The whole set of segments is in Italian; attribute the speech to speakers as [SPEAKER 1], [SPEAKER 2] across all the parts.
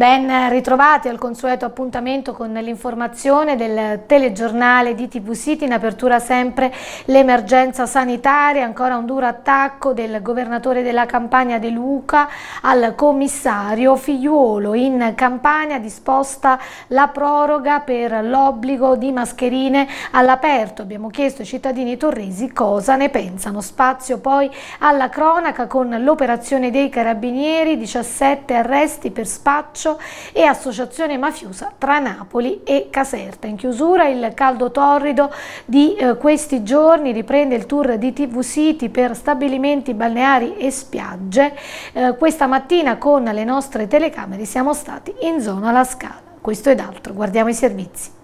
[SPEAKER 1] Ben ritrovati al consueto appuntamento con l'informazione del telegiornale di TV City in apertura sempre l'emergenza sanitaria, ancora un duro attacco del governatore della Campania De Luca al commissario Figliuolo. In Campania disposta la proroga per l'obbligo di mascherine all'aperto. Abbiamo chiesto ai cittadini torresi cosa ne pensano. Spazio poi alla cronaca con l'operazione dei carabinieri, 17 arresti per spaccio calcio e associazione mafiosa tra Napoli e Caserta. In chiusura il caldo torrido di eh, questi giorni riprende il tour di TV City per stabilimenti balneari e spiagge. Eh, questa mattina con le nostre telecamere siamo stati in zona La Scala. Questo ed altro, guardiamo i servizi.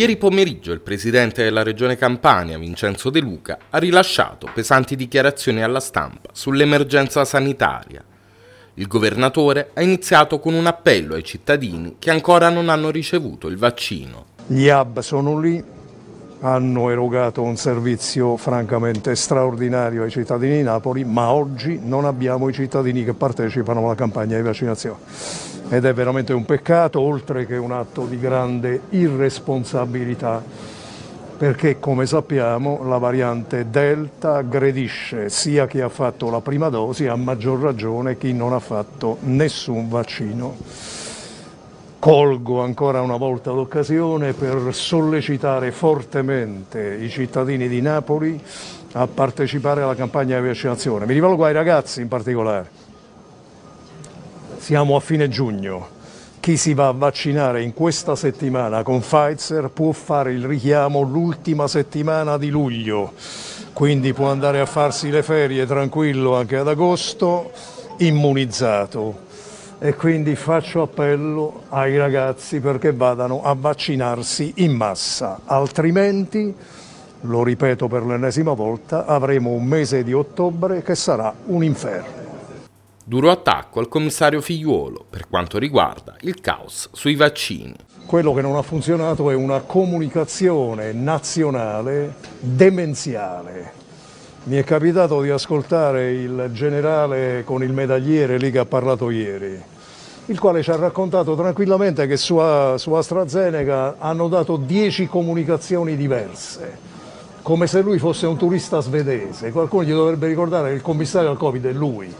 [SPEAKER 2] Ieri pomeriggio il presidente della regione Campania, Vincenzo De Luca, ha rilasciato pesanti dichiarazioni alla stampa sull'emergenza sanitaria. Il governatore ha iniziato con un appello ai cittadini che ancora non hanno ricevuto il vaccino.
[SPEAKER 3] Gli hub sono lì, hanno erogato un servizio francamente straordinario ai cittadini di Napoli, ma oggi non abbiamo i cittadini che partecipano alla campagna di vaccinazione ed è veramente un peccato, oltre che un atto di grande irresponsabilità, perché come sappiamo la variante Delta aggredisce sia chi ha fatto la prima dose, a maggior ragione chi non ha fatto nessun vaccino. Colgo ancora una volta l'occasione per sollecitare fortemente i cittadini di Napoli a partecipare alla campagna di vaccinazione. Mi rivolgo ai ragazzi in particolare. Siamo a fine giugno. Chi si va a vaccinare in questa settimana con Pfizer può fare il richiamo l'ultima settimana di luglio, quindi può andare a farsi le ferie tranquillo anche ad agosto immunizzato. E quindi faccio appello ai ragazzi perché vadano a vaccinarsi in massa, altrimenti, lo ripeto per l'ennesima volta, avremo un mese di ottobre che sarà un inferno. Duro attacco
[SPEAKER 2] al commissario Figliuolo per quanto riguarda il caos sui vaccini.
[SPEAKER 3] Quello che non ha funzionato è una comunicazione nazionale demenziale. Mi è capitato di ascoltare il generale con il medagliere lì che ha parlato ieri il quale ci ha raccontato tranquillamente che su, su, AstraZeneca hanno dato 10 comunicazioni diverse, come se lui fosse un turista svedese. Qualcuno gli dovrebbe ricordare che il commissario al Covid è lui.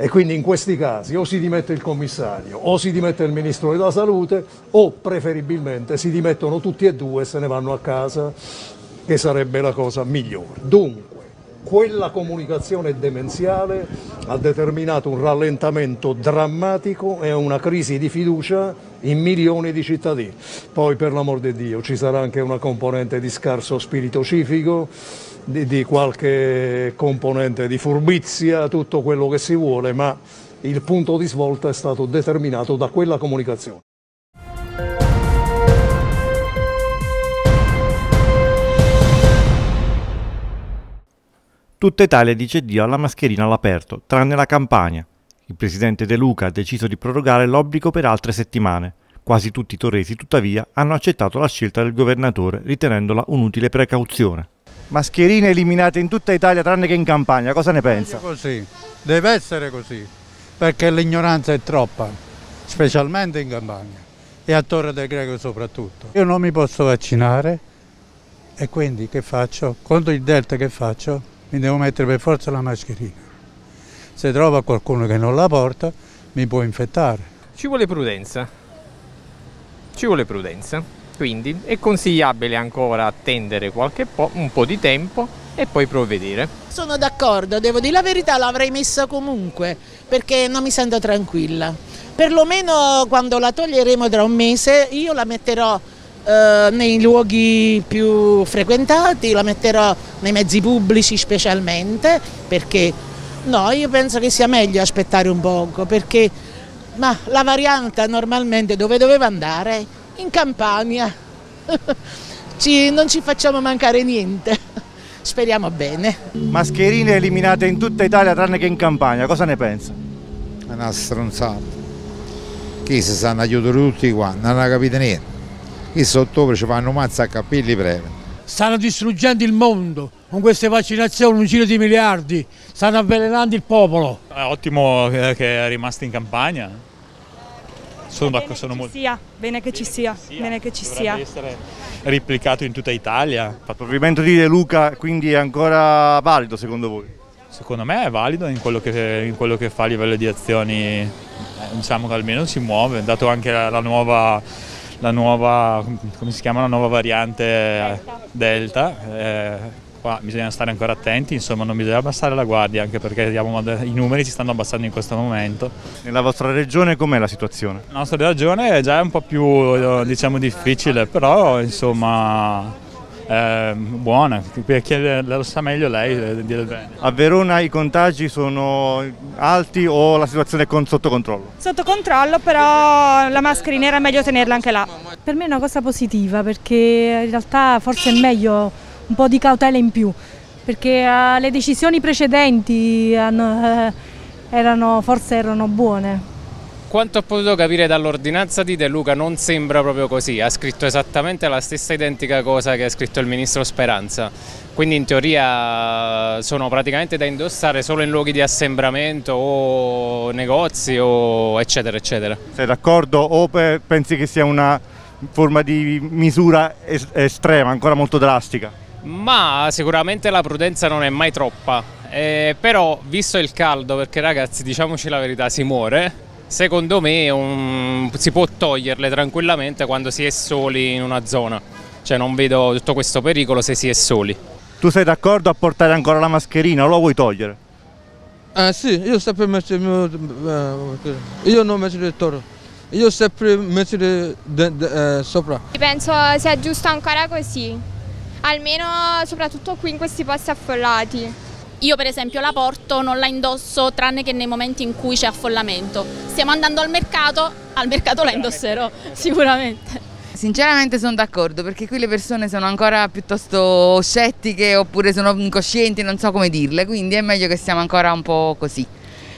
[SPEAKER 3] E quindi in questi casi o si dimette il commissario o si dimette il ministro della salute o preferibilmente si dimettono tutti e due e se ne vanno a casa che sarebbe la cosa migliore. Dunque, quella comunicazione demenziale ha determinato un rallentamento drammatico e una crisi di fiducia in milioni di cittadini. Poi per l'amor di Dio ci sarà anche una componente di scarso spirito civico, di, di qualche componente di furbizia, tutto quello che si vuole, ma il punto di svolta è stato determinato da quella comunicazione.
[SPEAKER 4] Tutta Italia dice Dio alla mascherina all'aperto, tranne la campagna. Il presidente De Luca ha deciso di prorogare l'obbligo per altre settimane. Quasi tutti i torresi, tuttavia, hanno accettato la scelta del governatore, ritenendola un'utile precauzione. Mascherine eliminate in tutta Italia tranne che in campagna. cosa ne pensa?
[SPEAKER 3] Così. Deve essere così, perché l'ignoranza è troppa, specialmente in campagna e a Torre del Greco soprattutto. Io non mi posso vaccinare e quindi che faccio? Contro il Delta che faccio? mi devo mettere per forza la mascherina. Se trova qualcuno che non la porta mi può infettare.
[SPEAKER 2] Ci vuole prudenza, ci vuole prudenza, quindi è consigliabile ancora attendere qualche po', un po' di tempo e poi provvedere. Sono d'accordo, devo dire la verità, l'avrei messa comunque perché non mi sento tranquilla. Perlomeno quando la toglieremo tra un mese io la metterò eh, nei luoghi più frequentati, la metterò nei mezzi pubblici specialmente perché no, io penso che sia meglio aspettare un poco perché ma la variante normalmente dove doveva andare? In Campania. ci, non ci facciamo mancare niente. Speriamo bene.
[SPEAKER 4] Mascherine eliminate in tutta Italia tranne che in Campania, cosa ne pensa?
[SPEAKER 2] È una stronzata. Chi si stanno aiutando tutti qua, non ha capito niente. Qui ottobre ci fanno mazza a capelli premi.
[SPEAKER 3] Stanno distruggendo il mondo con queste vaccinazioni, un giro di miliardi, stanno avvelenando il popolo. È ah, ottimo che è
[SPEAKER 2] rimasto in campagna. Sono d'accordo, sono
[SPEAKER 4] molto.
[SPEAKER 1] Sia, bene che ci sia, bene che ci sia. Deve essere
[SPEAKER 4] replicato in tutta Italia. Il provvedimento di De Luca quindi è ancora valido secondo voi?
[SPEAKER 2] Secondo me è valido in quello che, in quello che fa a livello di azioni, eh, diciamo che almeno si muove, dato anche la, la nuova la nuova, chiama, la nuova variante Delta. Delta eh, qua bisogna stare ancora attenti, insomma non bisogna abbassare la guardia anche perché diciamo, i numeri si stanno abbassando in questo momento.
[SPEAKER 4] Nella vostra regione com'è la situazione?
[SPEAKER 2] La nostra regione è già un po' più diciamo, difficile, però insomma eh, buona, perché lo sa meglio
[SPEAKER 4] lei eh, del bene. A Verona i contagi sono alti o la situazione è sotto controllo?
[SPEAKER 1] Sotto controllo, però la mascherina era meglio tenerla anche là. Per me è una cosa positiva perché in realtà forse è meglio un po' di cautela in più, perché eh, le decisioni precedenti eh, erano, forse erano buone.
[SPEAKER 2] Quanto ho potuto capire dall'ordinanza di De Luca non sembra proprio così, ha scritto esattamente la stessa identica cosa che ha scritto il ministro Speranza, quindi in teoria sono praticamente da indossare solo in luoghi di assembramento o negozi o eccetera eccetera. Sei
[SPEAKER 4] d'accordo o pensi che sia una forma di misura estrema, ancora molto drastica?
[SPEAKER 2] Ma sicuramente la prudenza non è mai troppa, eh, però visto il caldo, perché ragazzi diciamoci la verità si muore, secondo me un, si può toglierle tranquillamente quando si è soli in una zona, cioè non vedo tutto questo pericolo se si è soli.
[SPEAKER 4] Tu sei d'accordo a portare ancora la mascherina o la vuoi togliere?
[SPEAKER 2] Eh sì, io sempre metto il mio... Eh, io non metto il toro, io sempre metto il, de, de, eh, sopra.
[SPEAKER 1] Penso sia giusto ancora così, almeno soprattutto qui in questi posti affollati. Io per esempio la porto, non la indosso tranne che nei momenti in cui c'è affollamento. Stiamo andando al mercato, al mercato la indosserò sicuramente. Sinceramente sono d'accordo perché qui le persone sono ancora piuttosto scettiche oppure sono incoscienti, non so come dirle, quindi è meglio che siamo ancora un po' così.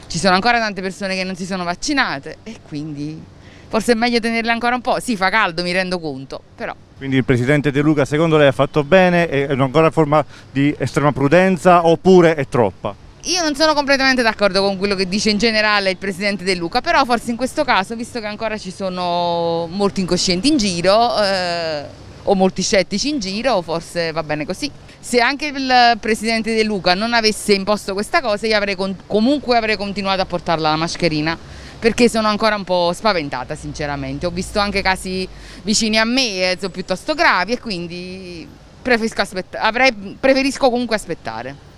[SPEAKER 1] Ci sono ancora tante persone che non si sono vaccinate e quindi forse è meglio tenerle ancora un po', sì fa caldo mi rendo conto, però...
[SPEAKER 4] Quindi il Presidente De Luca secondo lei ha fatto bene, è ancora forma di estrema prudenza oppure è troppa?
[SPEAKER 1] Io non sono completamente d'accordo con quello che dice in generale il presidente De Luca, però forse in questo caso, visto che ancora ci sono molti incoscienti in giro eh, o molti scettici in giro, forse va bene così. Se anche il presidente De Luca non avesse imposto questa cosa, io avrei comunque avrei continuato a portarla la mascherina perché sono ancora un po' spaventata sinceramente, ho visto anche casi vicini a me eh, piuttosto gravi e quindi preferisco, aspett- avrei, preferisco comunque aspettare.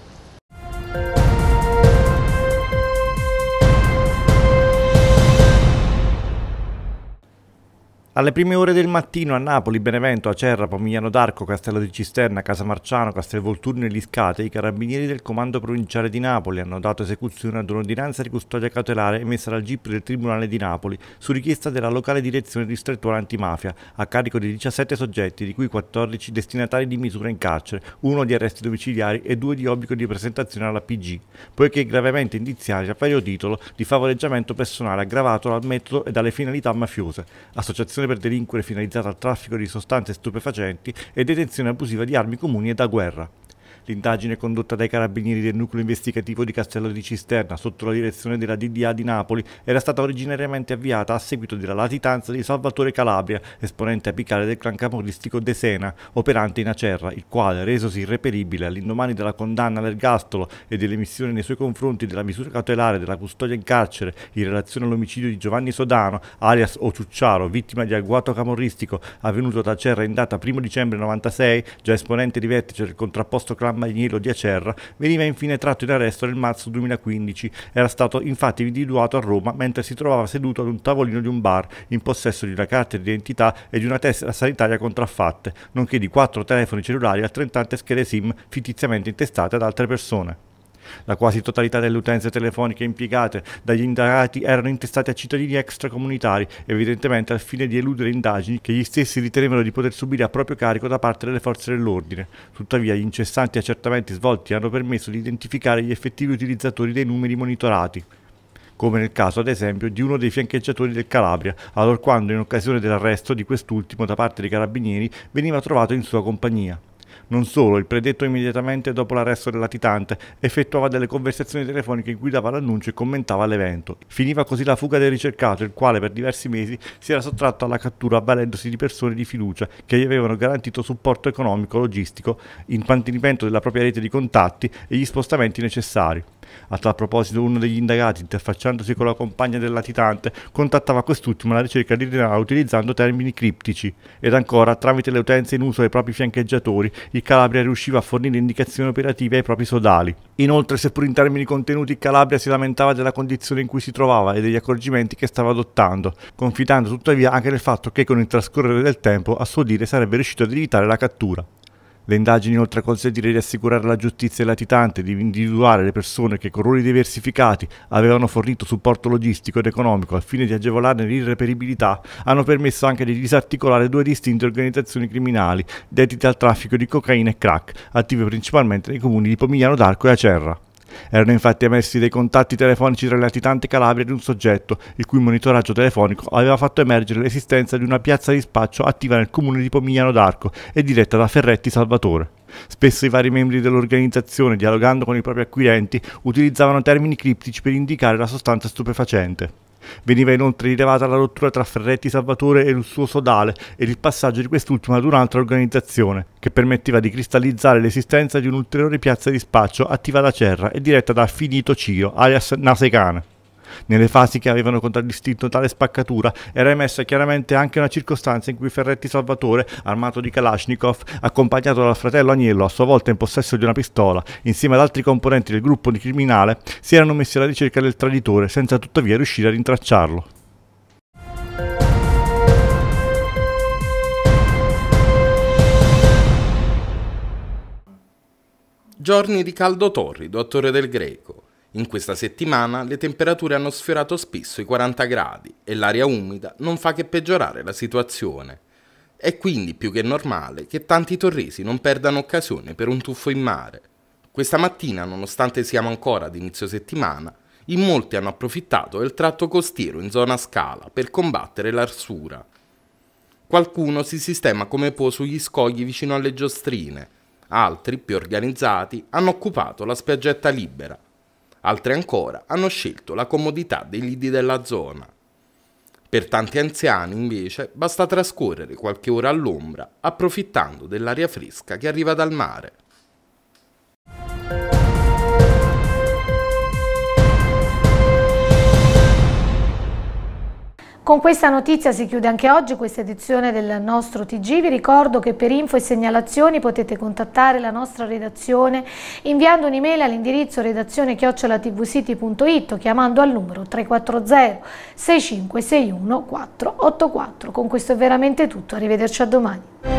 [SPEAKER 4] Alle prime ore del mattino a Napoli, Benevento, Acerra, Pomigliano d'Arco, Castello di Cisterna, Casamarciano, Castelvolturno e Liscate, i carabinieri del comando provinciale di Napoli hanno dato esecuzione ad un'ordinanza di custodia cautelare emessa dal GIP del Tribunale di Napoli su richiesta della locale direzione distrettuale antimafia a carico di 17 soggetti, di cui 14 destinatari di misura in carcere, uno di arresti domiciliari e due di obbligo di presentazione alla PG, poiché gravemente indiziati a vario titolo di favoreggiamento personale aggravato dal metodo e dalle finalità mafiose, associazione associazione per delinquere finalizzata al traffico di sostanze stupefacenti e detenzione abusiva di armi comuni e da guerra. L'indagine condotta dai carabinieri del nucleo investigativo di Castello di Cisterna sotto la direzione della DDA di Napoli era stata originariamente avviata a seguito della latitanza di Salvatore Calabria, esponente apicale del clan camorristico De Sena, operante in Acerra, il quale, resosi irreperibile all'indomani della condanna all'ergastolo e dell'emissione nei suoi confronti della misura cautelare della custodia in carcere in relazione all'omicidio di Giovanni Sodano, alias Ociucciaro, vittima di agguato camorristico avvenuto da Acerra in data 1 dicembre 1996, già esponente di vertice del contrapposto clan San Mariniero di Acerra, veniva infine tratto in arresto nel marzo 2015. Era stato infatti individuato a Roma mentre si trovava seduto ad un tavolino di un bar in possesso di una carta d'identità e di una tessera sanitaria contraffatte, nonché di quattro telefoni cellulari e altrettante schede SIM fittiziamente intestate ad altre persone. La quasi totalità delle utenze telefoniche impiegate dagli indagati erano intestate a cittadini extracomunitari, evidentemente al fine di eludere indagini che gli stessi ritenevano di poter subire a proprio carico da parte delle forze dell'ordine. Tuttavia, gli incessanti accertamenti svolti hanno permesso di identificare gli effettivi utilizzatori dei numeri monitorati come nel caso ad esempio di uno dei fiancheggiatori del Calabria, allorquando in occasione dell'arresto di quest'ultimo da parte dei carabinieri veniva trovato in sua compagnia. Non solo, il predetto immediatamente dopo l'arresto del latitante effettuava delle conversazioni telefoniche in cui dava l'annuncio e commentava l'evento. Finiva così la fuga del ricercato, il quale per diversi mesi si era sottratto alla cattura avvalendosi di persone di fiducia che gli avevano garantito supporto economico, logistico, impantinimento della propria rete di contatti e gli spostamenti necessari. A tal proposito uno degli indagati, interfacciandosi con la compagna del latitante, contattava quest'ultimo alla ricerca di denaro utilizzando termini criptici. Ed ancora, tramite le utenze in uso ai propri fiancheggiatori, il Calabria riusciva a fornire indicazioni operative ai propri sodali. Inoltre, seppur in termini contenuti, il Calabria si lamentava della condizione in cui si trovava e degli accorgimenti che stava adottando, confidando tuttavia anche nel fatto che con il trascorrere del tempo, a suo dire, sarebbe riuscito ad evitare la cattura. Le indagini oltre a consentire di assicurare la giustizia ai latitanti, di individuare le persone che con ruoli diversificati avevano fornito supporto logistico ed economico al fine di agevolarne l'irreperibilità, hanno permesso anche di disarticolare due distinte organizzazioni criminali dedite al traffico di cocaina e crack, attive principalmente nei comuni di Pomigliano d'Arco e Acerra. Erano infatti emessi dei contatti telefonici tra le latitanti Calabria di un soggetto, il cui monitoraggio telefonico aveva fatto emergere l'esistenza di una piazza di spaccio attiva nel comune di Pomigliano d'Arco e diretta da Ferretti Salvatore. Spesso i vari membri dell'organizzazione, dialogando con i propri acquirenti, utilizzavano termini criptici per indicare la sostanza stupefacente. Veniva inoltre rilevata la rottura tra Ferretti Salvatore e il suo sodale ed il passaggio di quest'ultima ad un'altra organizzazione, che permetteva di cristallizzare l'esistenza di un'ulteriore piazza di spaccio attiva da Cerra e diretta da Finito Cio, alias Nasecane. Nelle fasi che avevano contraddistinto tale spaccatura era emessa chiaramente anche una circostanza in cui Ferretti Salvatore, armato di Kalashnikov, accompagnato dal fratello Agnello, a sua volta in possesso di una pistola, insieme ad altri componenti del gruppo di criminale, si erano messi alla ricerca del traditore senza tuttavia riuscire a rintracciarlo.
[SPEAKER 2] Giorni di caldo torrido a Torre del Greco. In questa settimana le temperature hanno sfiorato spesso i 40 gradi e l'aria umida non fa che peggiorare la situazione. È quindi più che normale che tanti torresi non perdano occasione per un tuffo in mare. Questa mattina, nonostante siamo ancora ad inizio settimana, in molti hanno approfittato del tratto costiero in zona scala per combattere l'arsura. Qualcuno si sistema come può sugli scogli vicino alle giostrine, altri, più organizzati, hanno occupato la spiaggetta libera Altre ancora hanno scelto la comodità dei lidi della zona. Per tanti anziani, invece, basta trascorrere qualche ora all'ombra, approfittando dell'aria fresca che arriva dal mare.
[SPEAKER 1] Con questa notizia si chiude anche oggi questa edizione del nostro TG. Vi ricordo che per info e segnalazioni potete contattare la nostra redazione inviando un'email all'indirizzo redazione chiocciolatvcity.it o chiamando al numero 340 6561 484. Con questo è veramente tutto, arrivederci a domani.